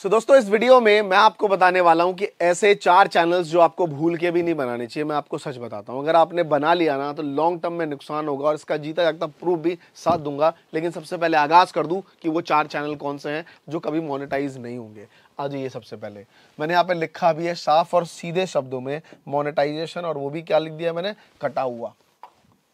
सो so, दोस्तों इस video में मैं आपको बताने वाला हूं कि ऐसे चार चैनल्स जो आपको भूल के भी नहीं बनाने चाहिए मैं आपको सच बताता हूं अगर आपने बना लिया ना तो लॉन्ग टर्म में नुकसान होगा और इसका जीता जागता प्रूफ भी साथ दूंगा लेकिन सबसे पहले आगाज़ कर दूं कि वो चार चैनल कौन से हैं जो कभी मोनिटाइज नहीं होंगे आ जाइए सबसे पहले मैंने यहाँ पर लिखा भी है साफ और सीधे शब्दों में मोनिटाइजेशन और वो भी क्या लिख दिया मैंने कटा हुआ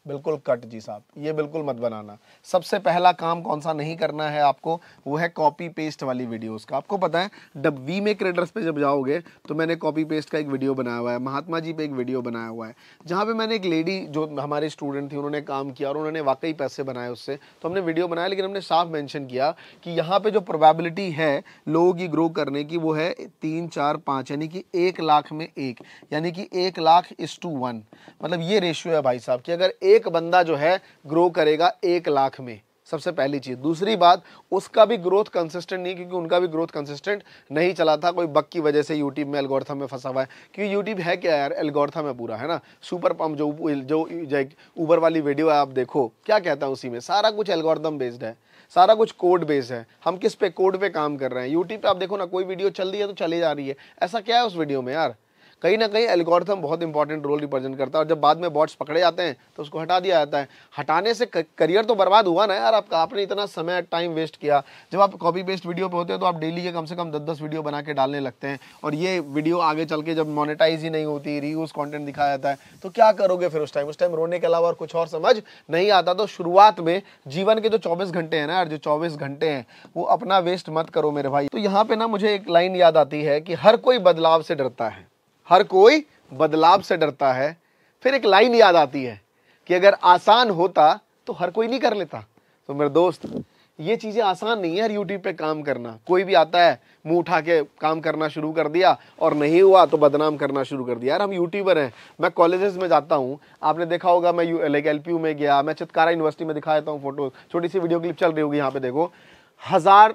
बिल्कुल कट जी साहब ये बिल्कुल मत बनाना सबसे पहला काम कौन सा नहीं करना है आपको वो है कॉपी पेस्ट वाली वीडियोस का आपको पता है डब वी में क्रेडर्स पे जब जाओगे तो मैंने कॉपी पेस्ट का एक वीडियो बनाया हुआ है महात्मा जी पे एक वीडियो बनाया हुआ है जहाँ पे मैंने एक लेडी जो हमारे स्टूडेंट थी उन्होंने काम किया और उन्होंने वाकई पैसे बनाए उससे तो हमने वीडियो बनाया लेकिन हमने साफ मैंशन किया कि यहाँ पर जो प्रोबेबिलिटी है लोगों की ग्रो करने की वो है तीन चार पाँच यानी कि एक लाख में एक यानी कि एक लाख इस टू वन मतलब ये रेशियो है भाई साहब कि अगर एक एक बंदा जो है ग्रो करेगा एक लाख में सबसे पहली चीज़ दूसरी बात उसका भी ग्रोथ कंसिस्टेंट नहीं क्योंकि उनका भी ग्रोथ कंसिस्टेंट नहीं चला था कोई बक की वजह से यूट्यूब में एल्गोरिथम में फंसा हुआ है क्योंकि यूट्यूब है क्या यार एल्गोरिथम है पूरा है ना सुपर पंप जो जो ऊबर वाली वीडियो है आप देखो क्या कहता है उसी में सारा कुछ एल्गोरिथम बेस्ड है सारा कुछ कोड बेस्ड है हम किस पे कोड पे काम कर रहे हैं यूट्यूब पे आप देखो ना कोई वीडियो चल रही है तो चली जा रही है ऐसा क्या है उस वीडियो में यार कहीं ना कहीं एल्गोरिथम बहुत इंपॉर्टेंट रोल रिप्रेजेंट करता है और जब बाद में बॉट्स पकड़े जाते हैं तो उसको हटा दिया जाता है हटाने से करियर तो बर्बाद हुआ ना यार आपका आपने इतना समय टाइम वेस्ट किया जब आप कॉपी पेस्ट वीडियो पर होते हैं तो आप डेली के कम से कम दस दस वीडियो बना के डालने लगते हैं और ये वीडियो आगे चल के जब मोनिटाइज ही नहीं होती रीयूज कॉन्टेंट दिखाया जाता है तो क्या करोगे फिर उस टाइम उस टाइम रोने के अलावा और कुछ और समझ नहीं आता तो शुरुआत में जीवन के जो चौबीस घंटे हैं ना यार जो चौबीस घंटे हैं वो अपना वेस्ट मत करो मेरे भाई तो यहाँ पे ना मुझे एक लाइन याद आती है कि हर कोई बदलाव से डरता है हर कोई बदलाव से डरता है फिर एक लाइन याद आती है कि अगर आसान होता तो हर कोई नहीं कर लेता तो मेरे दोस्त ये चीज़ें आसान नहीं है यूट्यूब पे काम करना कोई भी आता है मुंह उठा के काम करना शुरू कर दिया और नहीं हुआ तो बदनाम करना शुरू कर दिया यार हम यूट्यूबर हैं मैं कॉलेजेस में जाता हूँ आपने देखा होगा मैं लाइक एल में गया मैं चितकारा यूनिवर्सिटी में दिखा देता हूँ फोटो छोटी सी वीडियो क्लिप चल रही होगी यहाँ पर देखो हज़ार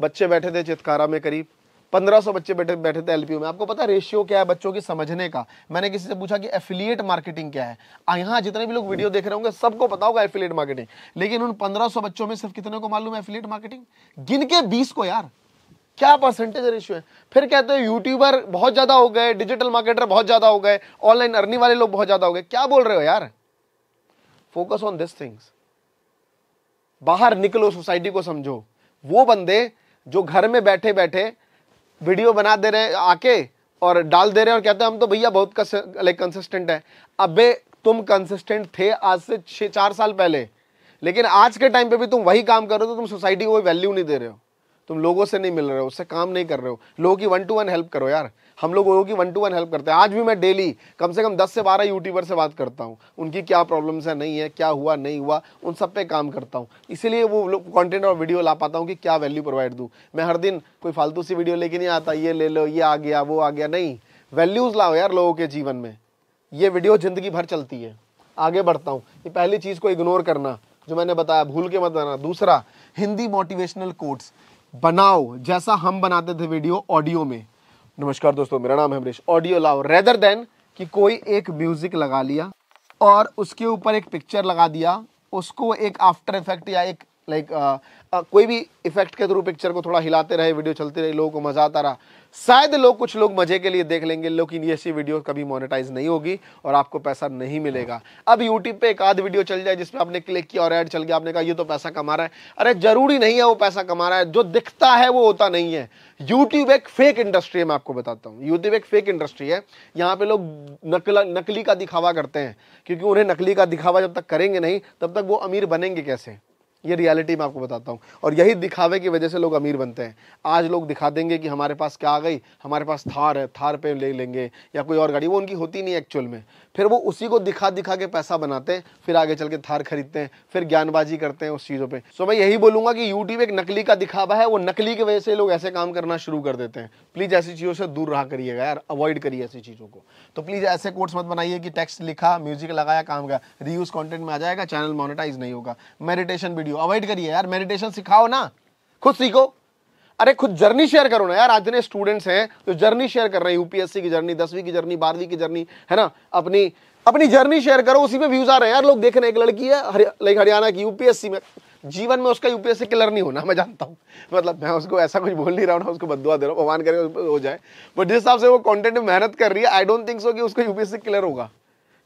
बच्चे बैठे थे चितकारा में करीब 1500 बच्चे बैठे बैठे थे एलपीयू में आपको पता है रेशियो क्या है बच्चों की समझने का मैंने किसी से पूछा कि एफिलिएट मार्केटिंग क्या है यहाँ जितने भी लोग वीडियो देख रहे होंगे सबको पता होगा एफिलिएट मार्केटिंग लेकिन उन 1500 बच्चों में सिर्फ कितने को मालूम है एफिलिएट मार्केटिंग गिन के बीस को यार क्या परसेंटेज रेशियो है फिर कहते हैं यूट्यूबर बहुत ज़्यादा हो गए डिजिटल मार्केटर बहुत ज़्यादा हो गए ऑनलाइन अर्निंग वाले लोग बहुत ज़्यादा हो गए क्या बोल रहे हो यार फोकस ऑन दिस थिंग्स बाहर निकलो सोसाइटी को समझो वो बंदे जो घर में बैठे बैठे वीडियो बना दे रहे हैं आके और डाल दे रहे हैं और कहते हैं हम तो भैया बहुत लाइक कंसिस्टेंट है अबे तुम कंसिस्टेंट थे आज से छः चार साल पहले लेकिन आज के टाइम पे भी तुम वही काम कर रहे हो तो तुम सोसाइटी को कोई वैल्यू नहीं दे रहे हो तुम लोगों से नहीं मिल रहे हो उससे काम नहीं कर रहे हो लोगों की वन टू वन हेल्प करो यार हम लोग लोगों की वन टू वन हेल्प करते हैं आज भी मैं डेली कम से कम दस से बारह यूट्यूबर से बात करता हूँ उनकी क्या प्रॉब्लम्स है नहीं है क्या हुआ नहीं हुआ उन सब पे काम करता हूँ इसीलिए वो कॉन्टेंट और वीडियो ला पाता हूँ कि क्या वैल्यू प्रोवाइड दूँ मैं हर दिन कोई फालतू सी वीडियो लेके नहीं आता ये ले लो ये आ गया वो आ गया नहीं वैल्यूज़ लाओ यार लोगों के जीवन में ये वीडियो ज़िंदगी भर चलती है आगे बढ़ता हूँ ये पहली चीज़ को इग्नोर करना जो मैंने बताया भूल के मत जाना दूसरा हिंदी मोटिवेशनल कोट्स बनाओ जैसा हम बनाते थे वीडियो ऑडियो में नमस्कार दोस्तों मेरा नाम है अमरीश ऑडियो लाओ रेदर देन कि कोई एक म्यूज़िक लगा लिया और उसके ऊपर एक पिक्चर लगा दिया उसको एक आफ्टर इफेक्ट या एक लाइक uh, uh, कोई भी इफेक्ट के थ्रू पिक्चर को थोड़ा हिलाते रहे वीडियो चलते रहे लोगों को मज़ा आता रहा शायद लोग कुछ लोग मज़े के लिए देख लेंगे लेकिन ये ऐसी वीडियो कभी मोनेटाइज नहीं होगी और आपको पैसा नहीं मिलेगा अब यूट्यूब पे एक आध वीडियो चल जाए जिसमें आपने क्लिक किया और ऐड चल गया आपने कहा ये तो पैसा कमा रहा है अरे ज़रूरी नहीं है वो पैसा कमा रहा है जो दिखता है वो होता नहीं है यूट्यूब एक फेक इंडस्ट्री है मैं आपको बताता हूँ यूट्यूब एक फेक इंडस्ट्री है यहाँ पे लोग नकला नकली का दिखावा करते हैं क्योंकि उन्हें नकली का दिखावा जब तक करेंगे नहीं तब तक वो अमीर बनेंगे कैसे ये रियलिटी मैं आपको बताता हूँ और यही दिखावे की वजह से लोग अमीर बनते हैं आज लोग दिखा देंगे कि हमारे पास क्या आ गई हमारे पास थार है थार पे ले लेंगे या कोई और गाड़ी वो उनकी होती नहीं एक्चुअल में फिर वो उसी को दिखा दिखा के पैसा बनाते हैं फिर आगे चल के थार खरीदते हैं फिर ज्ञानबाजी करते हैं उस चीज़ों पर सो मैं यही बोलूँगा कि यूट्यूब एक नकली का दिखावा है वो नकली की वजह से लोग ऐसे काम करना शुरू कर देते हैं प्लीज़ ऐसी चीज़ों से दूर रहा करिएगा यार अवॉइड करिए ऐसी चीज़ों को तो प्लीज़ ऐसे कोर्ट्स मत बनाइए कि टेक्स्ट लिखा म्यूजिक लगाया काम का रीयूज़ कॉन्टेंट में आ जाएगा चैनल मोनिटाइज नहीं होगा मेडिटेशन वीडियो वीडियो अवॉइड करिए यार मेडिटेशन सिखाओ ना खुद सीखो अरे खुद जर्नी शेयर करो ना यार आज ने स्टूडेंट्स हैं जो जर्नी शेयर कर रहे हैं यूपीएससी की जर्नी दसवीं की जर्नी बारहवीं की जर्नी है ना अपनी अपनी जर्नी शेयर करो उसी में व्यूज आ रहे हैं यार लोग देख रहे हैं एक लड़की है लाइक हरियाणा की यूपीएससी में जीवन में उसका यूपीएससी क्लियर नहीं होना मैं जानता हूँ मतलब मैं उसको ऐसा कुछ बोल नहीं रहा हूँ उसको बदुआ दे रहा हूँ भगवान करे हो जाए बट जिस हिसाब से वो कॉन्टेंट मेहनत कर रही है आई डोंट थिंक सो कि उसको यूपीएससी क्लियर होगा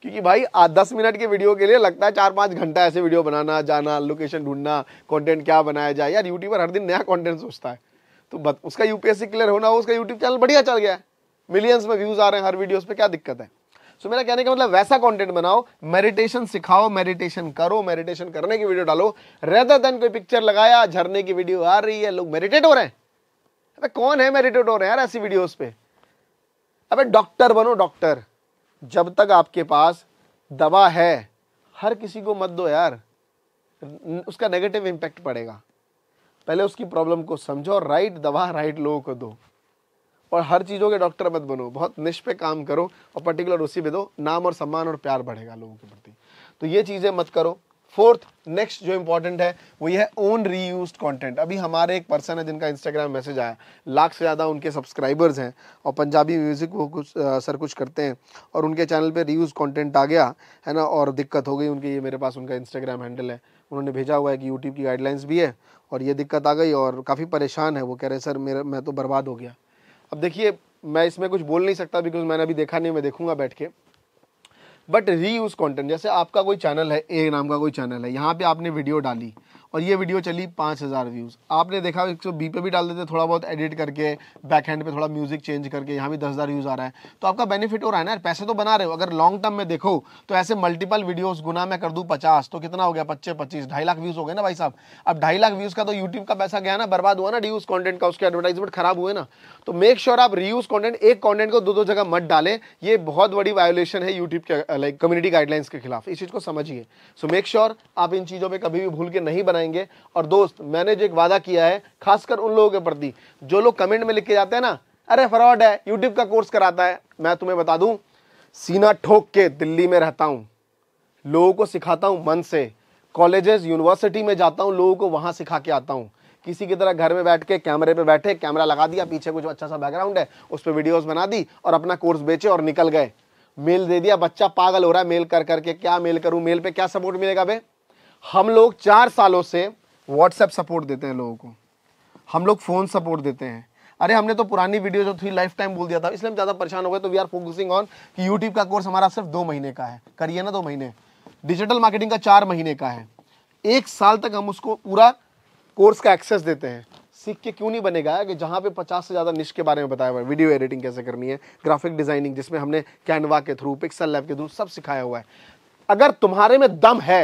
क्योंकि भाई दस मिनट की वीडियो के लिए लगता है चार पाँच घंटा ऐसे वीडियो बनाना जाना लोकेशन ढूंढना कंटेंट क्या बनाया जाए यार यूट्यूबर हर दिन नया कंटेंट सोचता है तो बत, उसका यूपीएससी क्लियर होना हो उसका यूट्यूब चैनल बढ़िया चल गया है मिलियंस में व्यूज़ आ रहे हैं हर वीडियोज पे क्या दिक्कत है सो मेरा कहने का मतलब वैसा कॉन्टेंट बनाओ मेडिटेशन सिखाओ मेडिटेशन करो मेडिटेशन करने की वीडियो डालो रेदर देन कोई पिक्चर लगाया झरने की वीडियो आ रही है लोग मेडिटेट हो रहे हैं अरे कौन है मेडिटेट हो रहे हैं यार ऐसी वीडियोज पे अबे डॉक्टर बनो डॉक्टर जब तक आपके पास दवा है हर किसी को मत दो यार उसका नेगेटिव इम्पैक्ट पड़ेगा पहले उसकी प्रॉब्लम को समझो राइट दवा राइट लोगों को दो और हर चीज़ों के डॉक्टर मत बनो बहुत निष्पे काम करो और पर्टिकुलर उसी में दो नाम और सम्मान और प्यार बढ़ेगा लोगों के प्रति तो ये चीज़ें मत करो फोर्थ नेक्स्ट जो इंपॉर्टेंट है वो ये है ओन री यूज कॉन्टेंट अभी हमारे एक पर्सन है जिनका इंस्टाग्राम मैसेज आया लाख से ज़्यादा उनके सब्सक्राइबर्स हैं और पंजाबी म्यूज़िक वो कुछ आ, सर कुछ करते हैं और उनके चैनल पे रीयूज़ कॉन्टेंट आ गया है ना और दिक्कत हो गई उनकी ये मेरे पास उनका इंस्टाग्राम हैंडल है उन्होंने भेजा हुआ है कि यूट्यूब की गाइडलाइंस भी है और ये दिक्कत आ गई और काफ़ी परेशान है वो कह रहे सर मेरा मैं तो बर्बाद हो गया अब देखिए मैं इसमें कुछ बोल नहीं सकता बिकॉज मैंने अभी देखा नहीं मैं देखूँगा बैठ के बट री यूज़ कॉन्टेंट जैसे आपका कोई चैनल है ए नाम का कोई चैनल है यहाँ पर आपने वीडियो डाली और ये वीडियो चली पाँच हज़ार व्यूज़ आपने देखा एक सौ बी पे भी डाल देते थोड़ा बहुत एडिट करके बैक हैंड पर थोड़ा म्यूज़िक चेंज करके यहाँ भी दस हज़ार व्यूज़ आ रहा है तो आपका बेनिफिट हो रहा है ना पैसे तो बना रहे हो अगर लॉन्ग टर्म में देखो तो ऐसे मल्टीपल वीडियोज़ गुना मैं कर दूँ पचास तो कितना हो गया पच्चीस पच्चीस ढाई लाख व्यूज़ हो गए ना भाई साहब अब ढाई लाख व्यूज़ का तो यूट्यूब का पैसा गया ना बर्बाद हुआ ना डी कॉन्टेंट का उसके एडवर्टाइजमेंट खराब हुए ना तो मेक श्योर आप रीयूज़ कॉन्टेंट एक कॉन्टेंट को दो दो जगह मत डालें ये बहुत बड़ी वायोलेशन है यूट्यूब के लाइक कम्युनिटी गाइडलाइंस के खिलाफ इस चीज़ को समझिए सो मेक श्योर आप इन चीज़ों पर कभी भी भूल के नहीं बनाए बनाएंगे और दोस्त मैंने जो एक वादा किया है खासकर उन लोगों के प्रति जो लोग कमेंट में लिख के जाते हैं ना अरे फ्रॉड है यूट्यूब का कोर्स कराता है मैं तुम्हें बता दूं सीना ठोक के दिल्ली में रहता हूं लोगों को सिखाता हूं मन से कॉलेजेस यूनिवर्सिटी में जाता हूं लोगों को वहां सिखा के आता हूं किसी की तरह घर में बैठ के कैमरे पे बैठे कैमरा लगा दिया पीछे कुछ अच्छा सा बैकग्राउंड है उस पर वीडियोज बना दी और अपना कोर्स बेचे और निकल गए मेल दे दिया बच्चा पागल हो रहा है मेल कर करके क्या मेल करूँ मेल पे क्या सपोर्ट मिलेगा भाई हम लोग चार सालों से व्हाट्सएप सपोर्ट देते हैं लोगों को हम लोग फ़ोन सपोर्ट देते हैं अरे हमने तो पुरानी वीडियो जो थी लाइफ टाइम बोल दिया था इसलिए हम ज़्यादा परेशान हो गए तो वी आर फोकसिंग ऑन कि यूट्यूब का कोर्स हमारा सिर्फ दो महीने का है करिए ना दो महीने डिजिटल मार्केटिंग का चार महीने का है एक साल तक हम उसको पूरा कोर्स का एक्सेस देते हैं सीख के क्यों नहीं बनेगा कि जहाँ पे पचास से ज़्यादा निश के बारे में बताया हुआ है वीडियो एडिटिंग कैसे करनी है ग्राफिक डिज़ाइनिंग जिसमें हमने कैनवा के थ्रू पिक्सल लैब के थ्रू सब सिखाया हुआ है अगर तुम्हारे में दम है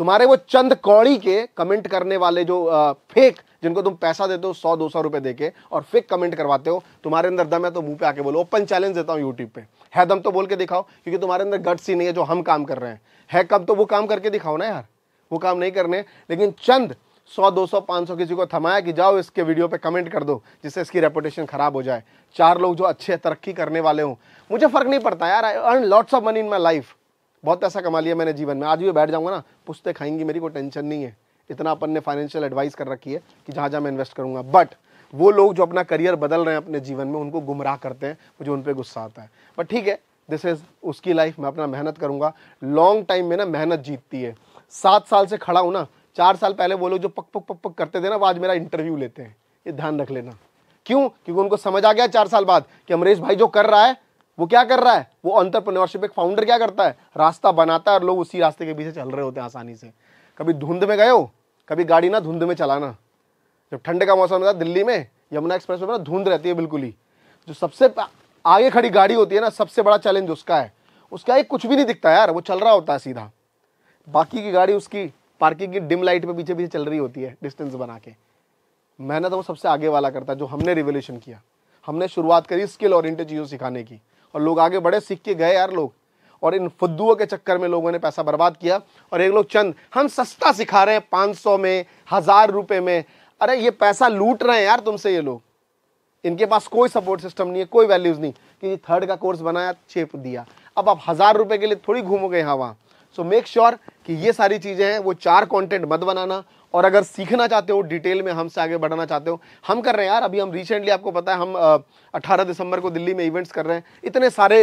तुम्हारे वो चंद कौड़ी के कमेंट करने वाले जो आ, फेक जिनको तुम पैसा देते हो सौ दो सौ रुपए देके और फेक कमेंट करवाते हो तुम्हारे अंदर दम है तो मुंह पे आके बोलो ओपन चैलेंज देता हूँ यूट्यूब पे है दम तो बोल के दिखाओ क्योंकि तुम्हारे अंदर गट्स ही नहीं है जो हम काम कर रहे हैं है कब तो वो काम करके दिखाओ ना यार वो काम नहीं करने लेकिन चंद सौ दो सौ पाँच सौ किसी को थमाया कि जाओ इसके वीडियो पे कमेंट कर दो जिससे इसकी रेपुटेशन ख़राब हो जाए चार लोग जो अच्छे तरक्की करने वाले हों मुझे फ़र्क नहीं पड़ता यार I earn lots of money in my life बहुत पैसा कमा लिया मैंने जीवन में आज भी बैठ जाऊंगा ना पुस्तें खाएंगी मेरी कोई टेंशन नहीं है इतना अपन ने फाइनेंशियल एडवाइस कर रखी है कि जहाँ जहाँ मैं इन्वेस्ट करूंगा बट वो लोग जो अपना करियर बदल रहे हैं अपने जीवन में उनको गुमराह करते हैं मुझे उन पर गुस्सा आता है बट ठीक है दिस इज़ उसकी लाइफ मैं अपना मेहनत करूंगा लॉन्ग टाइम में ना मेहनत जीतती है सात साल से खड़ा हूँ ना चार साल पहले वो लोग जो पक पक पक पक करते थे ना वो आज मेरा इंटरव्यू लेते हैं ये ध्यान रख लेना क्यों क्योंकि उनको समझ आ गया चार साल बाद कि अमरीश भाई जो कर रहा है वो क्या कर रहा है वो ऑन्टरप्रनोरशिप एक फाउंडर क्या करता है रास्ता बनाता है और लोग उसी रास्ते के पीछे चल रहे होते हैं आसानी से कभी धुंध में गए हो कभी गाड़ी ना धुंध में चलाना जब ठंड का मौसम होता है दिल्ली में यमुना एक्सप्रेस में ना धुंध रहती है बिल्कुल ही जो सबसे आगे खड़ी गाड़ी होती है ना सबसे बड़ा चैलेंज उसका है उसका एक कुछ भी नहीं दिखता यार वो चल रहा होता है सीधा बाकी की गाड़ी उसकी पार्किंग की डिम लाइट पे पीछे पीछे चल रही होती है डिस्टेंस बना के मेहनत वो सबसे आगे वाला करता है जो हमने रिवोल्यूशन किया हमने शुरुआत करी स्किल और चीज़ों सिखाने की और लोग आगे बढ़े सीख के गए यार लोग और इन फुद्दुओं के चक्कर में लोगों ने पैसा बर्बाद किया और एक लोग चंद हम सस्ता सिखा रहे हैं पाँच सौ में हज़ार रुपये में अरे ये पैसा लूट रहे हैं यार तुमसे ये लोग इनके पास कोई सपोर्ट सिस्टम नहीं है कोई वैल्यूज़ नहीं कि थर्ड का कोर्स बनाया चेप दिया अब आप हज़ार रुपये के लिए थोड़ी घूमोगे यहाँ वहाँ सो मेक श्योर कि ये सारी चीज़ें हैं वो चार कंटेंट मत बनाना और अगर सीखना चाहते हो डिटेल में हमसे आगे बढ़ना चाहते हो हम कर रहे हैं यार अभी हम रिसेंटली आपको पता है हम अट्ठारह दिसंबर को दिल्ली में इवेंट्स कर रहे हैं इतने सारे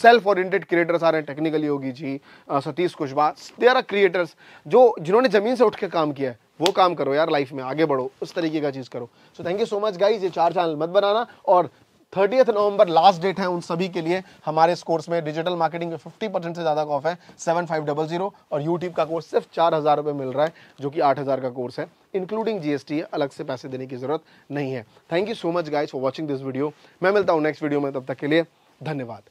सेल्फ ओरिएंटेड क्रिएटर्स आ रहे हैं technically Yogi ji Satish Kushwaha they are creators जो जिन्होंने ज़मीन से उठ के काम किया है वो काम करो यार लाइफ में आगे बढ़ो उस तरीके का चीज़ करो so thank you so much guys ये चार चैनल मत बनाना और थर्टीथ नवंबर लास्ट डेट है उन सभी के लिए हमारे इस कोर्स में डिजिटल मार्केटिंग में 50 परसेंट से ज़्यादा ऑफ है सेवन फाइव डबल जीरो और यूट्यूब का कोर्स सिर्फ चार हज़ार रुपये मिल रहा है जो कि आठ हज़ार का कोर्स है इंक्लूडिंग जीएसटी है अलग से पैसे देने की ज़रूरत नहीं है thank you so much guys for watching this video मैं मिलता हूँ नेक्स्ट वीडियो में तब तक के लिए धन्यवाद